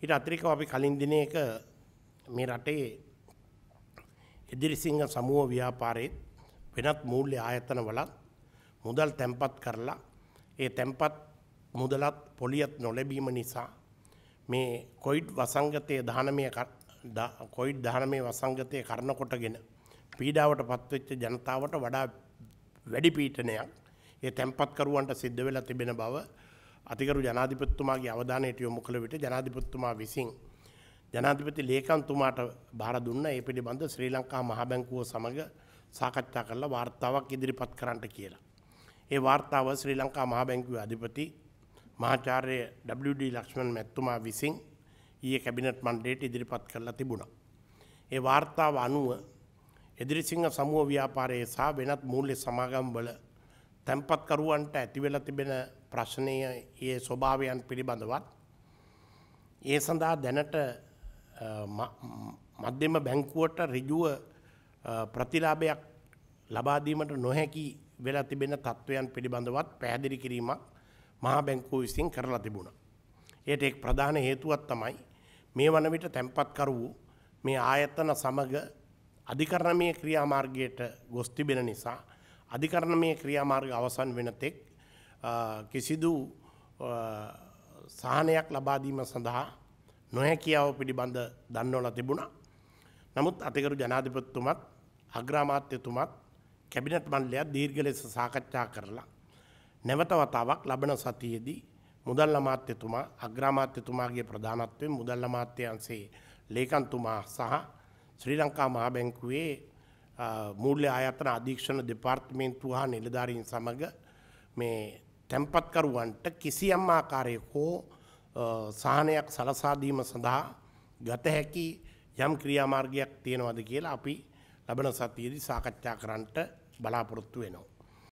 ඊට අතිරිකව අපි කලින් දිනයක මේ රටේ ඉදිරිසිංහ සමූහ ව්‍යාපාරයේ වෙනත් මූල්‍ය ආයතන වලත් මුදල් තැන්පත් කරලා ඒ තැන්පත් මුදලත් පොලියත් නොලැබීම නිසා මේ කොයිඩ් වසංගතයේ දානමය කොයිඩ් දානමය වසංගතයේ කරන කොටගෙන පීඩාවට පත්වෙච්ච ජනතාවට වඩා වැඩි පීඩනයක් ඒ තැන්පත් කරුවන්ට සිද්ධ වෙලා තිබෙන බව අතිකරු ජනාධිපතිතුමාගේ අවධානයට යොමු කළ විට ජනාධිපතිතුමා විසින් ජනාධිපති ලේකම්තුමාට බාර දුන්න ඒ පිළිබඳ ශ්‍රී ලංකා මහ බැංකුව සමග සාකච්ඡා කරලා වාර්තාවක් ඉදිරිපත් කරන්නට කියලා. ඒ වාර්තාව ශ්‍රී ලංකා මහ බැංකුවේ අධිපති මහාචාර්ය WD ලක්ෂ්මන් මැතිතුමා විසින් ඊයේ කැබිනට් මණ්ඩලයට ඉදිරිපත් කරලා තිබුණා. ඒ වාර්තාව අනුව එදිරිසිංහ සමූහ ව්‍යාපාරයේ සහ වෙනත් මූල්‍ය සමාගම්වල තැන්පත්කරුවන්ට ඇතිවෙලා තිබෙන ප්‍රශ්නය ඒ ස්වභාවයන් පිළිබඳවත්. ඒ සඳහා දැනට මධ්‍යම බැංකුවට රිජුව ප්‍රතිලාභයක් ලබාදීමට නොහැකි වෙලා තිබෙන තත්ත්වයන් පිළිබඳවත් පැහැදිලි කිරීමක් මහා බැංකුව විසින් කරලා තිබුණ. ඒයට එක් ප්‍රධාන හේතුවත් තමයි මේ වන විට තැන්පත්කර වූ මේ ආයතන සමග අධිකරණමය ක්‍රියාමාර්ගයට ගොස් තිබෙන නිසා අධිකරණමය ක්‍රියාමාර්ග අවසන් වෙනතෙක් කිසිදු සාහනයක් ලබාදීම සඳහා නොහැකියාව පිළිබඳ දන්නවල තිබුණා. නමුත් අතිකරු ජනාධිපත්තුමත් අග්‍රාමාත්‍යතුමත් කැබිනට් මණ්ඩලයක් දීර්ඝ ලෙස සාකච්ඡා කරලා නැවත වතාවක් ලබන සතියේදී මුදල් අමාත්‍යතුමා අග්‍රාමාත්‍යතුමාගේ ප්‍රධානත්වයෙන් මුදල් අමාත්‍යංශයේ ලේකම්තුමා සහ ශ්‍රී ලංකා මහා බැංකුවේ මූල්‍ය ආයතන අධීක්ෂණ දෙපාර්තමේන්තුව හා නිලධාරීන් සමග මේ තැන්පත්කරුවන්ට කිසියම් ආකාරයකෝ සාහනයක් සලසාදීම සඳහා ගත හැකි යම් ක්‍රියාමාර්ගයක් තියෙනවද කියලා අපි ලබන සතියේදී සාකච්ඡා කරන්නට බලාපොරොත්තු වෙනවා.